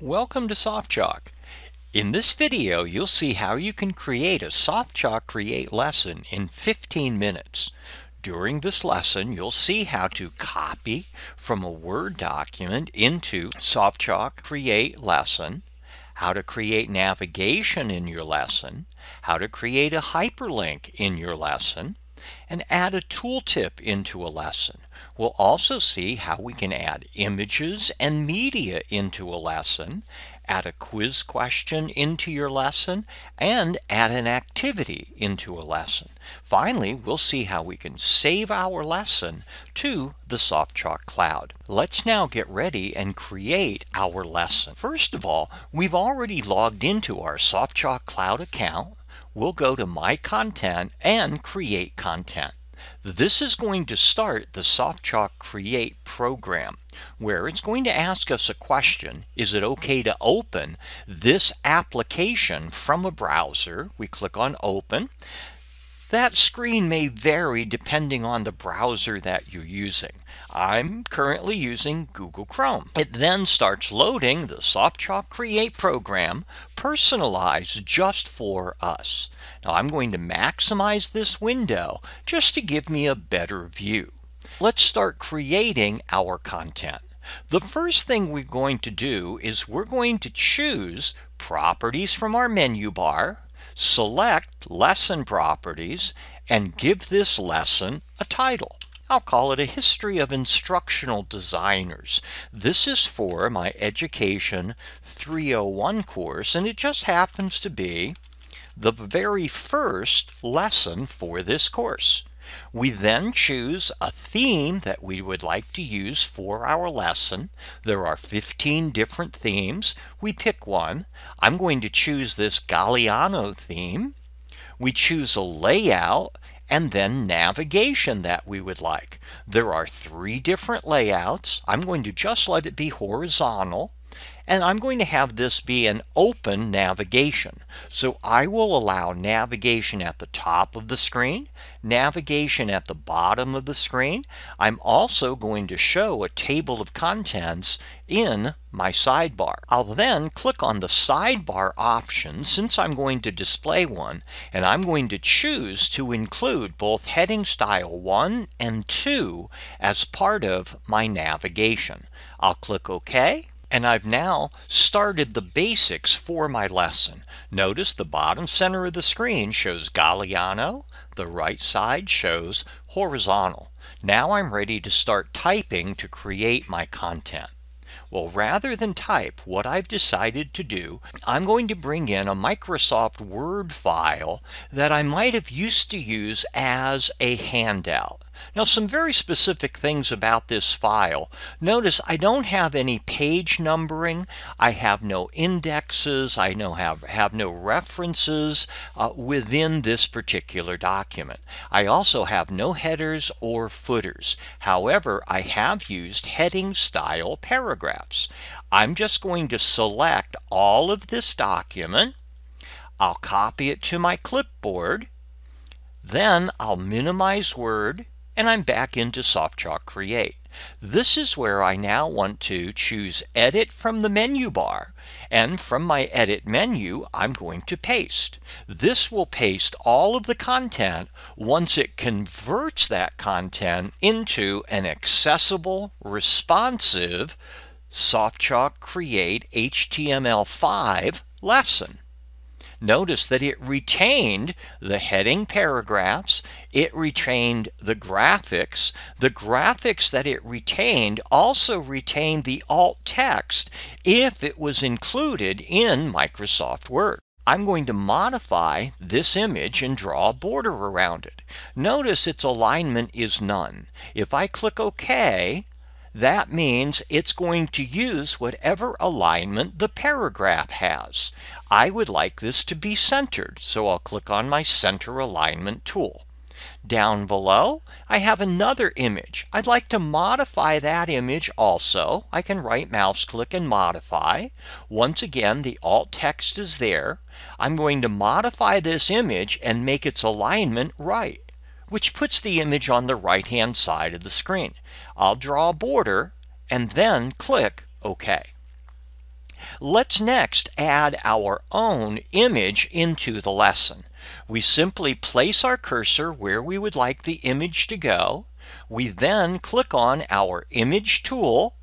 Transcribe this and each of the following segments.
Welcome to SoftChalk. In this video, you'll see how you can create a SoftChalk Create lesson in 15 minutes. During this lesson, you'll see how to copy from a Word document into SoftChalk Create lesson, how to create navigation in your lesson, how to create a hyperlink in your lesson, and add a tooltip into a lesson. We'll also see how we can add images and media into a lesson, add a quiz question into your lesson, and add an activity into a lesson. Finally, we'll see how we can save our lesson to the SoftChalk Cloud. Let's now get ready and create our lesson. First of all, we've already logged into our SoftChalk Cloud account. We'll go to My Content and Create Content. This is going to start the SoftChalk Create program where it's going to ask us a question. Is it okay to open this application from a browser? We click on open. That screen may vary depending on the browser that you're using. I'm currently using Google Chrome. It then starts loading the SoftChalk Create program personalized just for us. Now I'm going to maximize this window just to give me a better view. Let's start creating our content. The first thing we're going to do is we're going to choose properties from our menu bar select lesson properties and give this lesson a title. I'll call it a history of instructional designers. This is for my Education 301 course and it just happens to be the very first lesson for this course. We then choose a theme that we would like to use for our lesson. There are 15 different themes. We pick one. I'm going to choose this Galliano theme. We choose a layout and then navigation that we would like. There are three different layouts. I'm going to just let it be horizontal. And I'm going to have this be an open navigation. So I will allow navigation at the top of the screen, navigation at the bottom of the screen. I'm also going to show a table of contents in my sidebar. I'll then click on the sidebar option since I'm going to display one and I'm going to choose to include both heading style 1 and 2 as part of my navigation. I'll click OK and I've now started the basics for my lesson. Notice the bottom center of the screen shows Galliano, the right side shows horizontal. Now I'm ready to start typing to create my content. Well, rather than type, what I've decided to do, I'm going to bring in a Microsoft Word file that I might have used to use as a handout. Now some very specific things about this file. Notice I don't have any page numbering. I have no indexes. I no have, have no references uh, within this particular document. I also have no headers or footers. However, I have used heading style paragraphs. I'm just going to select all of this document. I'll copy it to my clipboard. Then I'll minimize Word and I'm back into Softchalk Create. This is where I now want to choose Edit from the menu bar. And from my Edit menu, I'm going to paste. This will paste all of the content once it converts that content into an accessible, responsive Softchalk Create HTML5 lesson notice that it retained the heading paragraphs, it retained the graphics. The graphics that it retained also retained the alt text if it was included in Microsoft Word. I'm going to modify this image and draw a border around it. Notice its alignment is none. If I click OK, that means it's going to use whatever alignment the paragraph has. I would like this to be centered, so I'll click on my Center Alignment tool. Down below, I have another image. I'd like to modify that image also. I can right mouse click and modify. Once again, the alt text is there. I'm going to modify this image and make its alignment right, which puts the image on the right-hand side of the screen. I'll draw a border and then click OK. Let's next add our own image into the lesson. We simply place our cursor where we would like the image to go. We then click on our image tool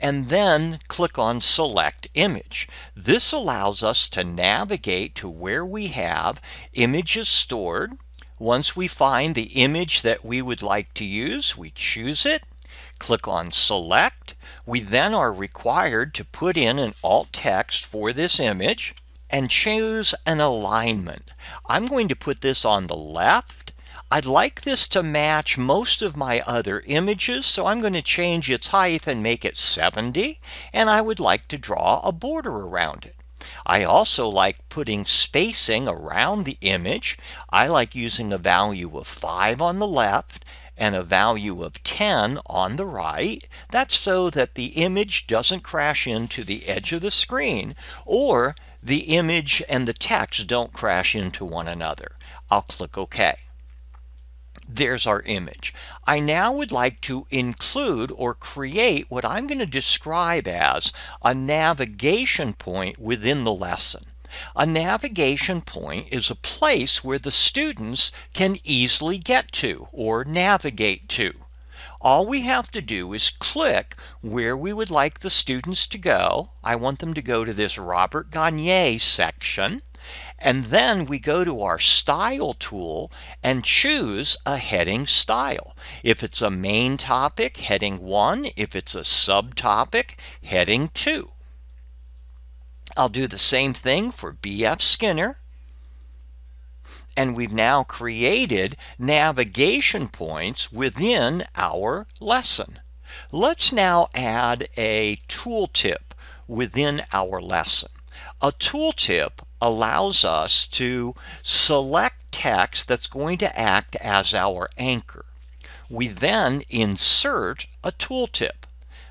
and then click on select image. This allows us to navigate to where we have images stored. Once we find the image that we would like to use, we choose it, click on select. We then are required to put in an alt text for this image and choose an alignment. I'm going to put this on the left. I'd like this to match most of my other images, so I'm going to change its height and make it 70, and I would like to draw a border around it. I also like putting spacing around the image. I like using a value of 5 on the left and a value of 10 on the right. That's so that the image doesn't crash into the edge of the screen or the image and the text don't crash into one another. I'll click OK. There's our image. I now would like to include or create what I'm going to describe as a navigation point within the lesson. A navigation point is a place where the students can easily get to or navigate to all we have to do is click where we would like the students to go. I want them to go to this Robert Gagne section. And then we go to our style tool and choose a heading style. If it's a main topic, heading 1. If it's a subtopic, heading 2. I'll do the same thing for B.F. Skinner and we've now created navigation points within our lesson. Let's now add a tooltip within our lesson. A tooltip allows us to select text that's going to act as our anchor. We then insert a tooltip.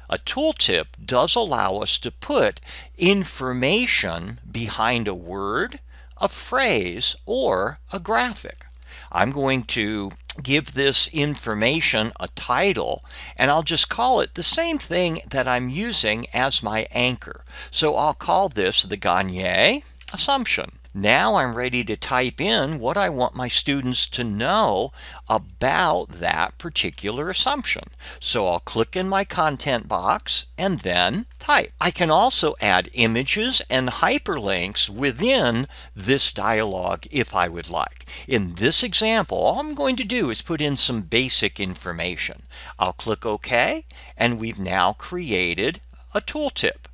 A tooltip does allow us to put information behind a word a phrase or a graphic. I'm going to give this information a title and I'll just call it the same thing that I'm using as my anchor. So I'll call this the Gagné assumption. Now I'm ready to type in what I want my students to know about that particular assumption. So I'll click in my content box and then type. I can also add images and hyperlinks within this dialog if I would like. In this example, all I'm going to do is put in some basic information. I'll click OK and we've now created a tooltip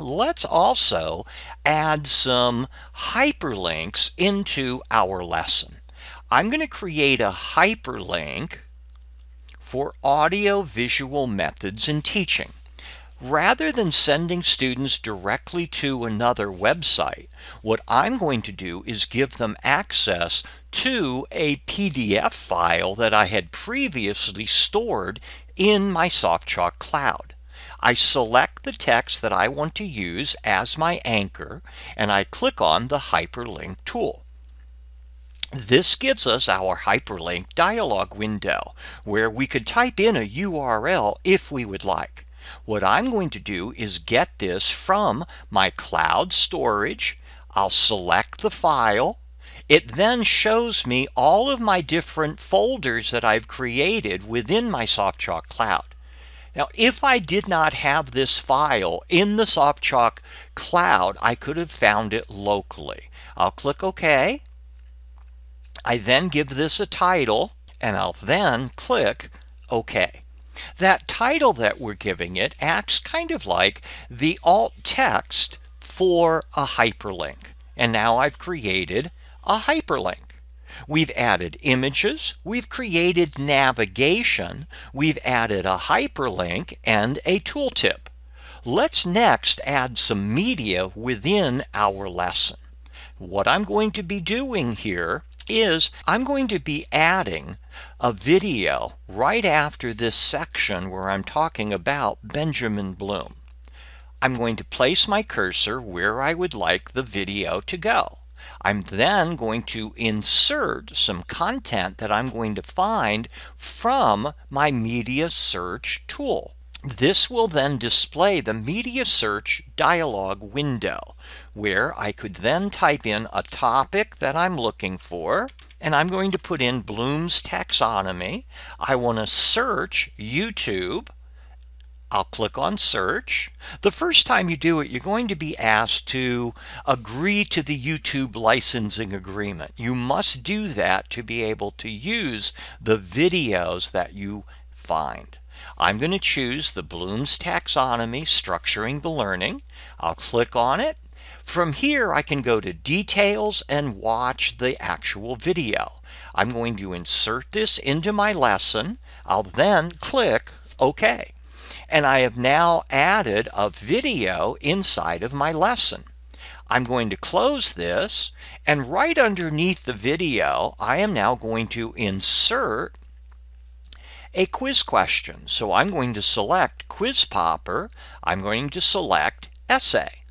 let's also add some hyperlinks into our lesson. I'm going to create a hyperlink for audiovisual methods in teaching. Rather than sending students directly to another website, what I'm going to do is give them access to a PDF file that I had previously stored in my SoftChalk Cloud. I select the text that I want to use as my anchor and I click on the hyperlink tool. This gives us our hyperlink dialog window where we could type in a URL if we would like. What I'm going to do is get this from my cloud storage. I'll select the file. It then shows me all of my different folders that I've created within my SoftChalk Cloud. Now, if I did not have this file in the SoftChalk cloud, I could have found it locally. I'll click OK. I then give this a title, and I'll then click OK. That title that we're giving it acts kind of like the alt text for a hyperlink. And now I've created a hyperlink. We've added images, we've created navigation, we've added a hyperlink and a tooltip. Let's next add some media within our lesson. What I'm going to be doing here is I'm going to be adding a video right after this section where I'm talking about Benjamin Bloom. I'm going to place my cursor where I would like the video to go. I'm then going to insert some content that I'm going to find from my media search tool. This will then display the media search dialog window where I could then type in a topic that I'm looking for and I'm going to put in Bloom's taxonomy. I want to search YouTube I'll click on search. The first time you do it, you're going to be asked to agree to the YouTube licensing agreement. You must do that to be able to use the videos that you find. I'm going to choose the Bloom's Taxonomy Structuring the Learning. I'll click on it. From here, I can go to Details and watch the actual video. I'm going to insert this into my lesson. I'll then click OK and I have now added a video inside of my lesson. I'm going to close this and right underneath the video I am now going to insert a quiz question. So I'm going to select Quiz Popper. I'm going to select Essay.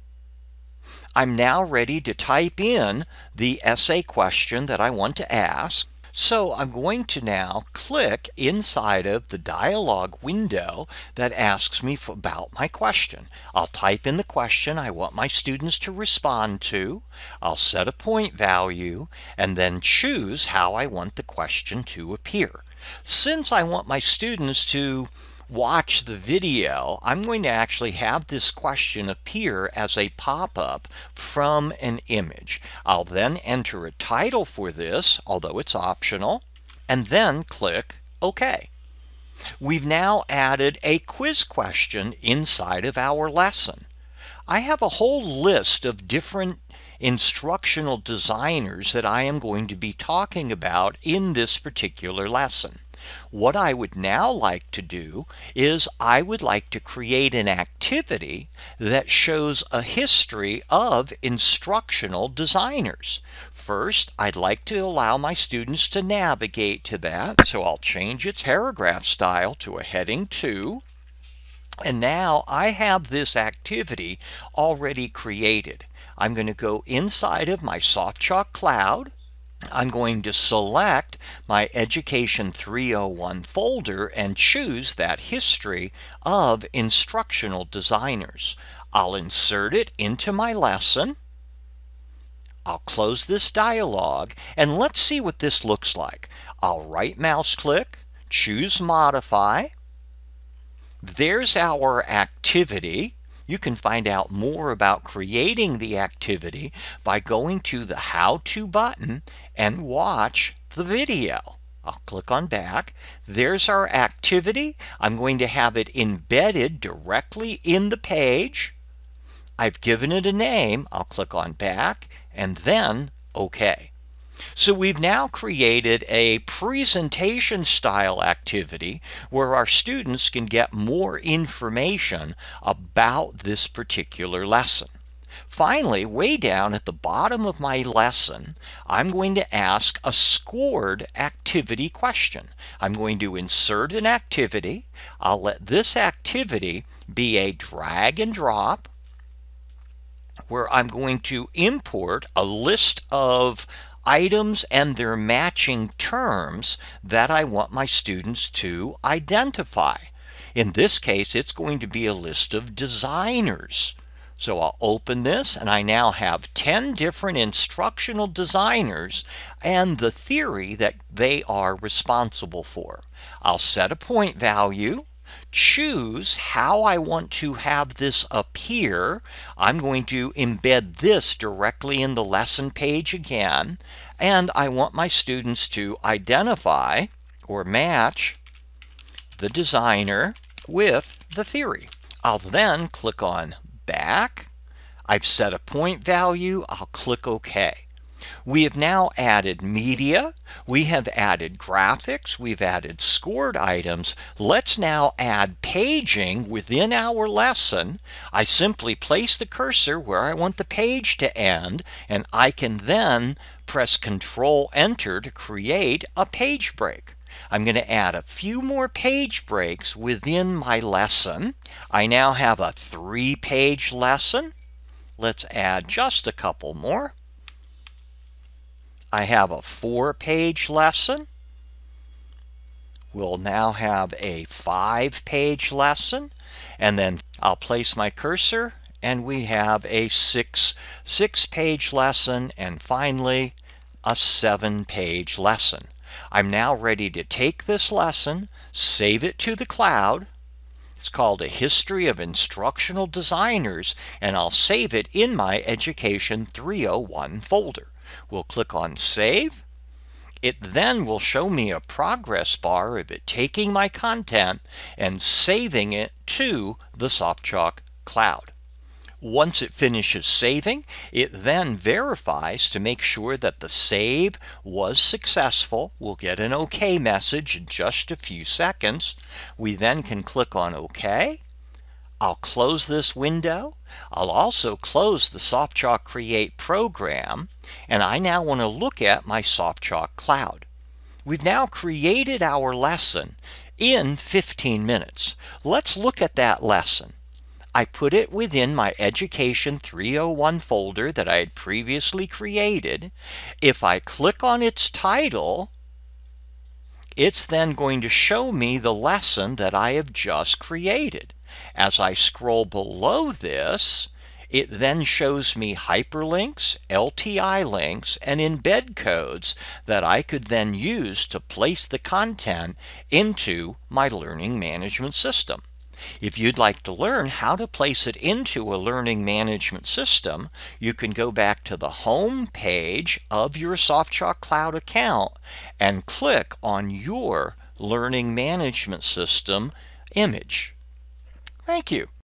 I'm now ready to type in the essay question that I want to ask so I'm going to now click inside of the dialog window that asks me for, about my question. I'll type in the question I want my students to respond to. I'll set a point value and then choose how I want the question to appear. Since I want my students to watch the video, I'm going to actually have this question appear as a pop-up from an image. I'll then enter a title for this, although it's optional, and then click OK. We've now added a quiz question inside of our lesson. I have a whole list of different instructional designers that I am going to be talking about in this particular lesson. What I would now like to do is I would like to create an activity that shows a history of instructional designers. First, I'd like to allow my students to navigate to that. So I'll change its paragraph style to a heading 2. And now I have this activity already created. I'm going to go inside of my soft chalk Cloud. I'm going to select my Education 301 folder and choose that history of instructional designers. I'll insert it into my lesson. I'll close this dialog and let's see what this looks like. I'll right mouse click, choose modify. There's our activity. You can find out more about creating the activity by going to the How To button and watch the video. I'll click on back. There's our activity. I'm going to have it embedded directly in the page. I've given it a name. I'll click on back and then OK. So we've now created a presentation style activity where our students can get more information about this particular lesson. Finally, way down at the bottom of my lesson, I'm going to ask a scored activity question. I'm going to insert an activity. I'll let this activity be a drag and drop where I'm going to import a list of items and their matching terms that I want my students to identify. In this case, it's going to be a list of designers. So I'll open this and I now have 10 different instructional designers and the theory that they are responsible for. I'll set a point value choose how I want to have this appear. I'm going to embed this directly in the lesson page again. And I want my students to identify or match the designer with the theory. I'll then click on back. I've set a point value. I'll click OK. We have now added media, we have added graphics, we've added scored items. Let's now add paging within our lesson. I simply place the cursor where I want the page to end and I can then press Control Enter to create a page break. I'm going to add a few more page breaks within my lesson. I now have a three page lesson. Let's add just a couple more. I have a four page lesson. We'll now have a five page lesson and then I'll place my cursor and we have a six six page lesson and finally a seven page lesson. I'm now ready to take this lesson, save it to the cloud. It's called A History of Instructional Designers, and I'll save it in my Education 301 folder. We'll click on Save. It then will show me a progress bar of it taking my content and saving it to the SoftChalk cloud. Once it finishes saving, it then verifies to make sure that the save was successful. We'll get an OK message in just a few seconds. We then can click on OK. I'll close this window. I'll also close the SoftChalk Create program. And I now want to look at my SoftChalk Cloud. We've now created our lesson in 15 minutes. Let's look at that lesson. I put it within my Education 301 folder that I had previously created. If I click on its title, it's then going to show me the lesson that I have just created. As I scroll below this, it then shows me hyperlinks, LTI links, and embed codes that I could then use to place the content into my learning management system. If you'd like to learn how to place it into a learning management system, you can go back to the home page of your SoftChalk Cloud account and click on your learning management system image. Thank you.